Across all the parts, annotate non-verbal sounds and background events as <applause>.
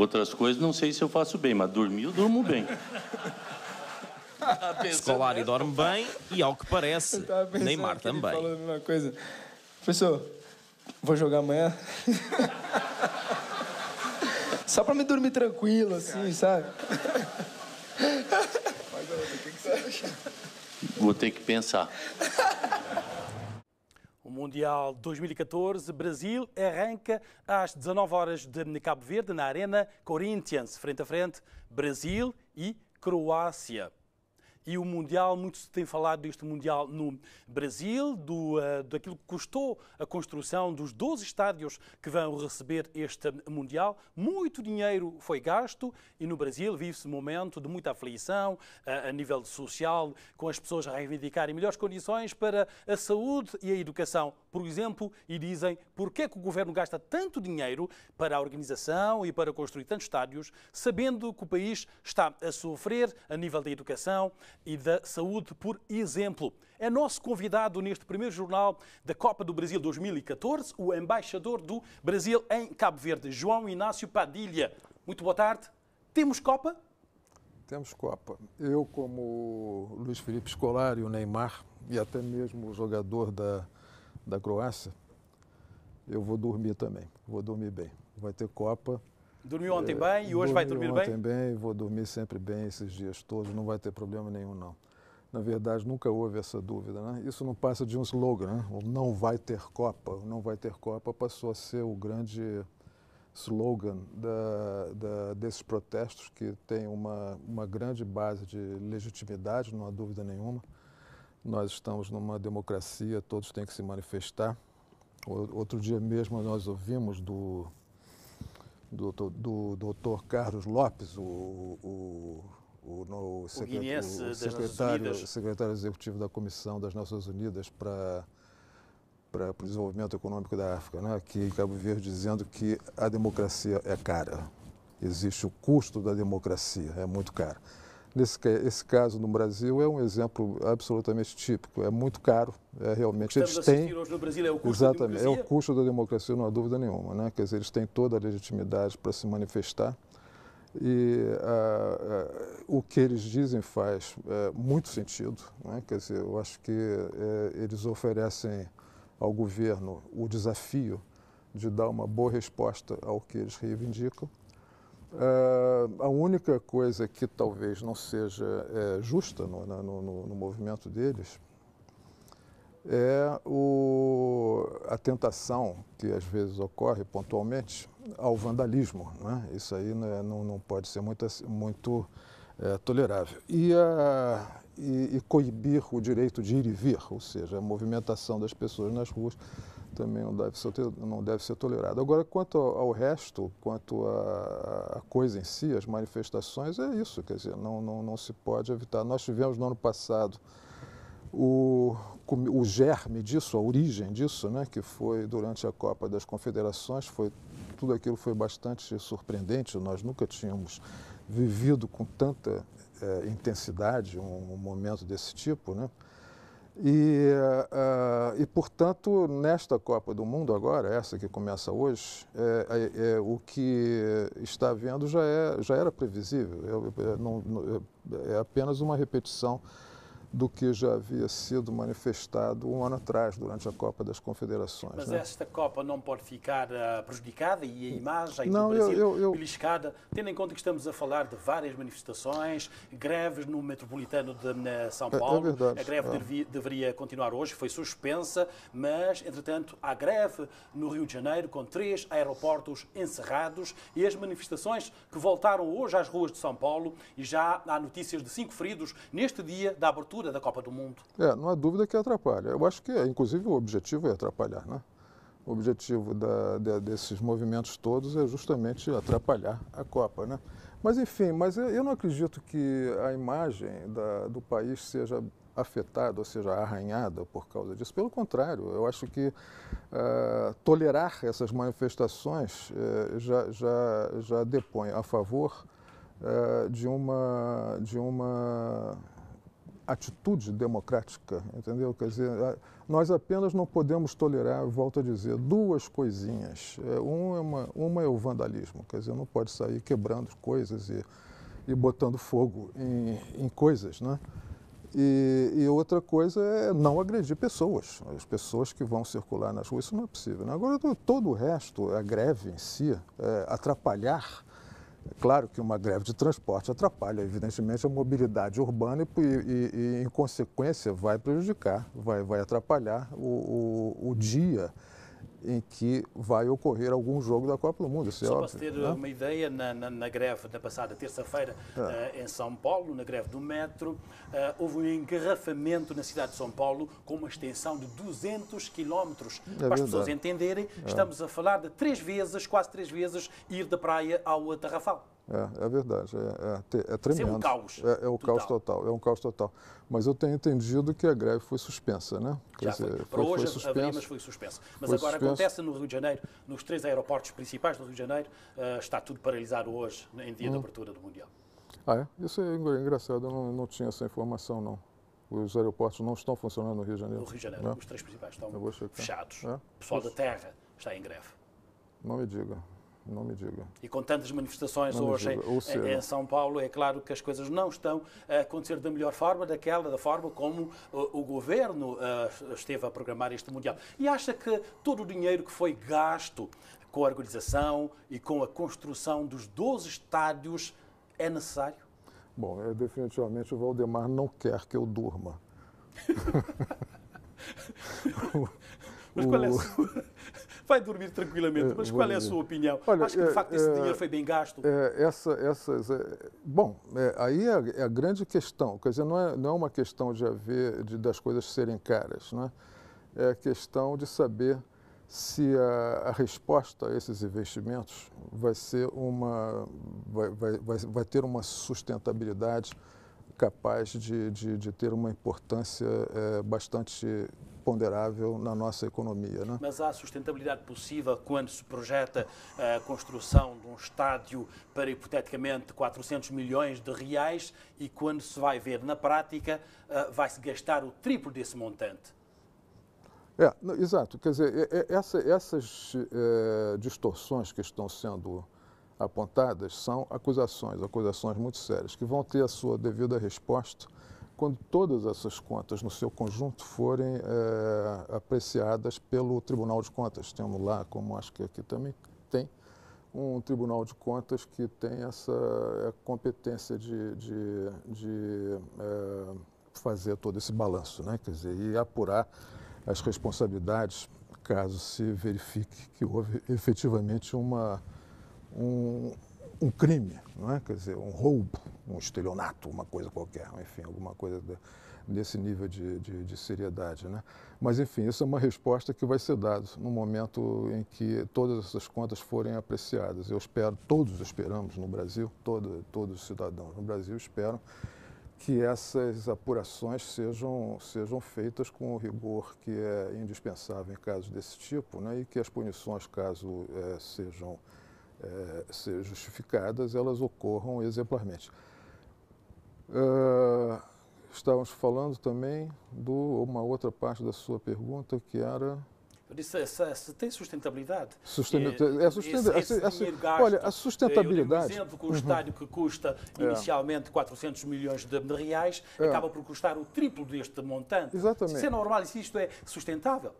Outras coisas, não sei se eu faço bem, mas dormir eu durmo bem. <laughs> Escolari dorme bem e, ao que parece, Neymar que também. uma coisa. Professor, vou jogar amanhã? <laughs> Só pra me dormir tranquilo, assim, sabe? que Vou ter que pensar. O Mundial 2014 Brasil arranca às 19 horas de Cabo Verde na Arena Corinthians, frente a frente Brasil e Croácia e o Mundial, muito se tem falado deste Mundial no Brasil, do, uh, daquilo que custou a construção dos 12 estádios que vão receber este Mundial. Muito dinheiro foi gasto e no Brasil vive-se um momento de muita aflição uh, a nível social, com as pessoas a reivindicarem melhores condições para a saúde e a educação, por exemplo, e dizem porque que o governo gasta tanto dinheiro para a organização e para construir tantos estádios, sabendo que o país está a sofrer a nível da educação, e da Saúde, por exemplo. É nosso convidado neste primeiro jornal da Copa do Brasil 2014, o embaixador do Brasil em Cabo Verde, João Inácio Padilha. Muito boa tarde. Temos Copa? Temos Copa. Eu, como Luiz Felipe Scolari, e o Neymar e até mesmo o jogador da, da Croácia, eu vou dormir também. Vou dormir bem. Vai ter Copa Dormiu ontem bem e hoje vai dormir ontem bem? Ontem bem, vou dormir sempre bem esses dias todos, não vai ter problema nenhum não. Na verdade, nunca houve essa dúvida, né? Isso não passa de um slogan, né? O não vai ter Copa, o não vai ter Copa passou a ser o grande slogan da, da, desses protestos que tem uma, uma grande base de legitimidade, não há dúvida nenhuma. Nós estamos numa democracia, todos têm que se manifestar. Outro dia mesmo nós ouvimos do do, do, doutor Carlos Lopes, o, o, o, o secretário, secretário, secretário executivo da Comissão das Nações Unidas para para o desenvolvimento econômico da África, né? que em Cabo Verde dizendo que a democracia é cara. Existe o custo da democracia, é muito caro. Nesse, esse caso no Brasil é um exemplo absolutamente típico. É muito caro, é, realmente. Estamos eles têm hoje no Brasil é o custo exatamente, da democracia. é o custo da democracia, não há dúvida nenhuma, né? Quer dizer, eles têm toda a legitimidade para se manifestar e uh, uh, o que eles dizem faz uh, muito sentido, né? Quer dizer, eu acho que é, eles oferecem ao governo o desafio de dar uma boa resposta ao que eles reivindicam Uh, a única coisa que talvez não seja é, justa no, no, no, no, movimento deles é o, a tentação que às vezes ocorre pontualmente ao vandalismo. Né? Isso aí né, não, não, pode ser muito, assim, muito é, tolerável. E, a, e, e coibir o direito de ir e vir, ou seja, a movimentação das pessoas nas ruas também não deve ser, não deve ser tolerado. Agora, quanto ao resto, quanto à coisa em si, as manifestações, é isso, quer dizer, não, não, não se pode evitar. Nós tivemos no ano passado o, o germe disso, a origem disso, né, que foi durante a Copa das Confederações, foi, tudo aquilo foi bastante surpreendente, nós nunca tínhamos vivido com tanta é, intensidade um, um momento desse tipo, né? E, uh, e, portanto, nesta Copa do Mundo agora, essa que começa hoje, é, é, é, o que está havendo já, é, já era previsível, é, não, é apenas uma repetição do que já havia sido manifestado um ano atrás, durante a Copa das Confederações. Mas né? esta Copa não pode ficar ah, prejudicada e a imagem não, do Brasil eu, eu, eu... beliscada, tendo em conta que estamos a falar de várias manifestações, greves no metropolitano de São Paulo. É, é verdade, a greve é. devia, deveria continuar hoje, foi suspensa, mas, entretanto, há greve no Rio de Janeiro, com três aeroportos encerrados e as manifestações que voltaram hoje às ruas de São Paulo e já há notícias de cinco feridos neste dia da abertura da Copa do Mundo. É, não há dúvida que atrapalha. Eu acho que, inclusive, o objetivo é atrapalhar, né? O objetivo da, de, desses movimentos todos é justamente atrapalhar a Copa, né? Mas, enfim, mas eu não acredito que a imagem da, do país seja afetada, ou seja, arranhada por causa disso. Pelo contrário, eu acho que uh, tolerar essas manifestações uh, já, já, já depõe a favor uh, de, uma, de uma atitude democrática, entendeu? Quer dizer, nós apenas não podemos tolerar, volto a dizer, duas coisinhas. É, um é uma, uma é o vandalismo, quer dizer, não pode sair quebrando coisas e, e botando fogo em, em coisas, né? E, e, outra coisa é não agredir pessoas, as pessoas que vão circular nas ruas, isso não é possível. Né? Agora, todo o resto, a greve em si, é, atrapalhar Claro que uma greve de transporte atrapalha, evidentemente, a mobilidade urbana e, e, e em consequência, vai prejudicar, vai, vai atrapalhar o, o, o dia em que vai ocorrer algum jogo da Copa do Mundo. É Só é para óbvio, ter não? Né? uma ideia, na, na, na, greve da passada terça-feira é. uh, em São Paulo, na greve do metro, uh, houve um engarrafamento na cidade de São Paulo com uma extensão de 200 quilómetros. É para as pessoas entenderem, é. estamos a falar de três vezes, quase três vezes, ir da praia ao Tarrafal. É, é verdade, é, é, é tremendo. É um caos. É, é o total. caos total, é um caos total. Mas eu tenho entendido que a greve foi suspensa, né? Quer Já dizer, foi. Para foi, hoje foi suspensa, mas foi suspensa. Mas foi agora suspensa. acontece no Rio de Janeiro, nos três aeroportos principais do Rio de Janeiro, uh, está tudo paralisado hoje, né, em dia hum. da abertura do Mundial. Ah, é? Isso é engraçado, eu não, não tinha essa informação, não os aeroportos não estão funcionando no Rio de Janeiro. No Rio de Janeiro, né? os três principais estão fechados. É? O pessoal da terra está em greve. Não me diga não me diga. E com tantas manifestações não hoje em, em, São Paulo, é claro que as coisas não estão a acontecer da melhor forma, daquela da forma como o, uh, o governo uh, esteve a programar este Mundial. E acha que todo o dinheiro que foi gasto com a organização e com a construção dos 12 estádios é necessário? Bom, é, definitivamente o Valdemar não quer que eu durma. <laughs> Mas qual é a sua? vai dormir tranquilamente. É, mas qual é a sua opinião? Olha, Acho que, de é, facto, esse é, dinheiro foi bem gasto. Essa, essas, bom, aí é, a grande questão. Quer dizer, não é, não é uma questão de haver, de, das coisas serem caras, né? é a questão de saber se a, a, resposta a esses investimentos vai ser uma vai, vai, vai, vai ter uma sustentabilidade capaz de, de, de ter uma importância é, bastante imponderável na nossa economia. Né? Mas há sustentabilidade possível quando se projeta eh, a construção de um estádio para hipoteticamente 400 milhões de reais e quando se vai ver na prática eh, vai-se gastar o triplo desse montante? É, exato. Quer dizer, é, é, essa, essas é, distorções que estão sendo apontadas são acusações, acusações muito sérias, que vão ter a sua devida resposta quando todas essas contas no seu conjunto forem é, apreciadas pelo Tribunal de Contas. Temos lá, como acho que aqui também tem, um Tribunal de Contas que tem essa é, competência de, de, de é, fazer todo esse balanço, né? quer dizer, e apurar as responsabilidades caso se verifique que houve efetivamente uma, um, um crime, não é? quer dizer, um roubo, um estelionato, uma coisa qualquer, enfim, alguma coisa desse nível de, de, de seriedade. Né? Mas, enfim, isso é uma resposta que vai ser dada no momento em que todas essas contas forem apreciadas. Eu espero, todos esperamos no Brasil, todo, todos os cidadãos no Brasil esperam que essas apurações sejam, sejam feitas com o rigor que é indispensável em casos desse tipo né? e que as punições, caso é, sejam eh, ser justificadas, elas ocorram exemplarmente. Eh, estávamos falando também de uma outra parte da sua pergunta que era. Isso, essa, se tem sustentabilidade. Sustentabilidade. É, olha, a sustentabilidade. Eu, eu, por exemplo, com o uhum. estádio que custa é. inicialmente 400 milhões de reais é. acaba por custar o triplo deste montante. Exatamente. Isso é normal, se isto é sustentável.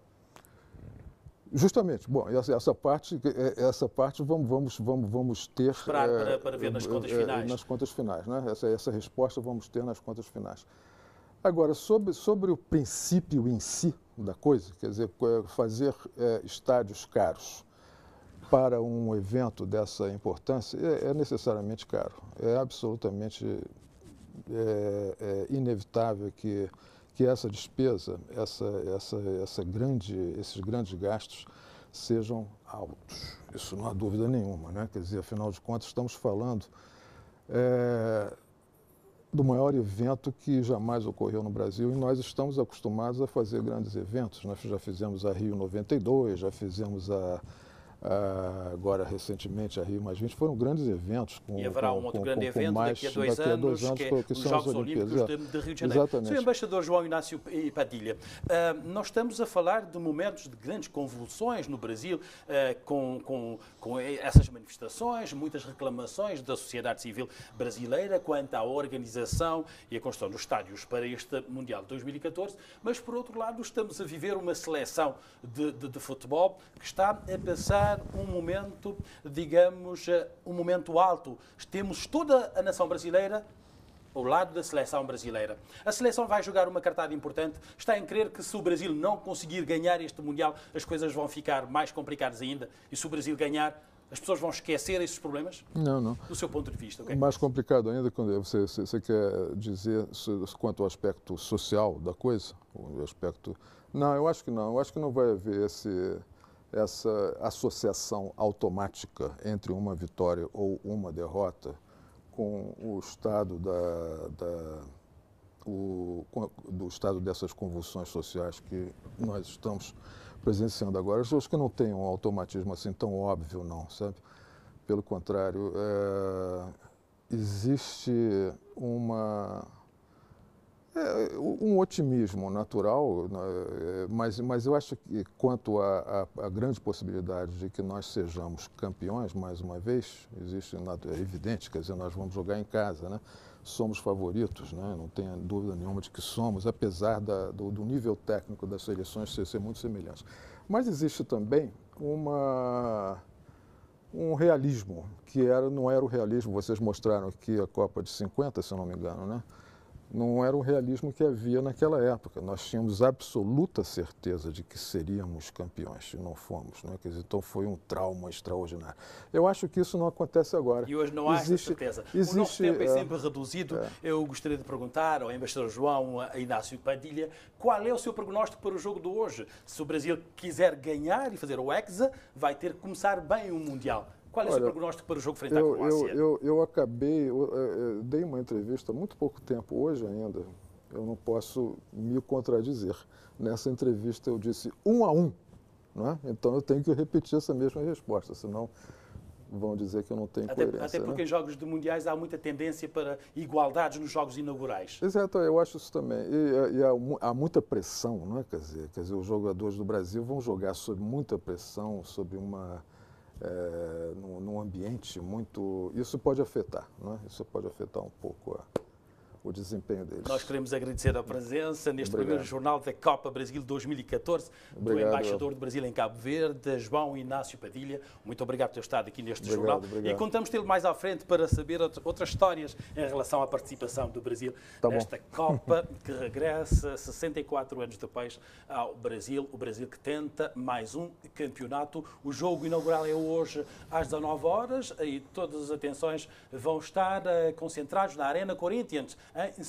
Justamente. Bom, essa, essa, parte, é, é, essa parte vamos, vamos, vamos, vamos ter. é, para, para, ver nas é, contas finais. É, nas contas finais, né? Essa, essa resposta vamos ter nas contas finais. Agora, sobre, sobre o princípio em si da coisa, quer dizer, fazer é, estádios caros para um evento dessa importância é, necessariamente caro. É absolutamente inevitável que que essa despesa, essa, essa, essa grande, esses grandes gastos sejam altos. Isso não há dúvida nenhuma, né? Quer dizer, afinal de contas, estamos falando é, do maior evento que jamais ocorreu no Brasil e nós estamos acostumados a fazer grandes eventos. Nós já fizemos a Rio 92, já fizemos a ah, agora recentemente a Rio mais 20, foram grandes eventos. Com, e haverá um com, outro com, grande com, evento mais, daqui a dois daqui a dois anos, que, é, é que os Jogos Olímpicos de, de, Rio de Janeiro. Exatamente. Sr. Embaixador João Inácio Padilha, uh, nós estamos a falar de momentos de grandes convulsões no Brasil, uh, com, com, com essas manifestações, muitas reclamações da sociedade civil brasileira quanto à organização e a construção dos estádios para este Mundial de 2014, mas por outro lado estamos a viver uma seleção de, de, de futebol que está a passar um momento, digamos, eh, um momento alto. Temos toda a nação brasileira ao lado da seleção brasileira. A seleção vai jogar uma cartada importante. Está em crer que se o Brasil não conseguir ganhar este Mundial, as coisas vão ficar mais complicadas ainda. E se o Brasil ganhar, as pessoas vão esquecer esses problemas? Não, não. Do seu ponto de vista? Okay? É mais complicado ainda, quando você, você, você quer dizer quanto ao aspecto social da coisa? O aspecto. Não, eu acho que não. Eu acho que não vai haver esse essa associação automática entre uma vitória ou uma derrota com o estado da, da o, do estado dessas convulsões sociais que nós estamos presenciando agora. Eu acho que não tem um automatismo assim tão óbvio, não, sabe? Pelo contrário, é, existe uma é, um otimismo natural, né, é, mas, mas eu acho que quanto à grande possibilidade de que nós sejamos campeões, mais uma vez, existe, é evidente, quer dizer, nós vamos jogar em casa, né? somos favoritos, né? não tenha dúvida nenhuma de que somos, apesar da, do, do, nível técnico das seleções ser, ser muito semelhante. Mas existe também uma um realismo, que era, não era o realismo, vocês mostraram aqui a Copa de 50, se não me engano, né? não era o realismo que havia naquela época. Nós tínhamos absoluta certeza de que seríamos campeões e não fomos. Né? Dizer, então foi um trauma extraordinário. Eu acho que isso não acontece agora. E hoje não há existe, essa certeza. Existe, o nosso tempo é, é sempre reduzido. É. Eu gostaria de perguntar ao embaixador João a Inácio Padilha qual é o seu prognóstico para o jogo de hoje. Se o Brasil quiser ganhar e fazer o Hexa, vai ter que começar bem o Mundial. Qual é o seu prognóstico para o jogo frente à Croácia? Eu, eu, eu acabei, eu, eu dei uma entrevista há muito pouco tempo, hoje ainda, eu não posso me contradizer. Nessa entrevista eu disse um a um, é? então eu tenho que repetir essa mesma resposta, senão vão dizer que eu não tenho até, coerência. Até porque né? em jogos de mundiais há muita tendência para igualdades nos jogos inaugurais. Exato, eu acho isso também. E, e há, há, muita pressão, não é? Quer dizer, quer dizer, os jogadores do Brasil vão jogar sob muita pressão, sob uma é, num, num ambiente muito. Isso pode afetar, né? isso pode afetar um pouco a o desempenho deles. Nós queremos agradecer a presença neste Obrigado. primeiro jornal da Copa Brasil 2014 Obrigado. do embaixador do Brasil em Cabo Verde, João Inácio Padilha. Muito obrigado por ter estado aqui neste Obrigado. jornal. Obrigado. E contamos tê-lo mais à frente para saber outras histórias em relação à participação do Brasil tá nesta bom. Copa que regressa 64 anos depois ao Brasil. O Brasil que tenta mais um campeonato. O jogo inaugural é hoje às 19 horas e todas as atenções vão estar eh, concentradas na Arena Corinthians é, em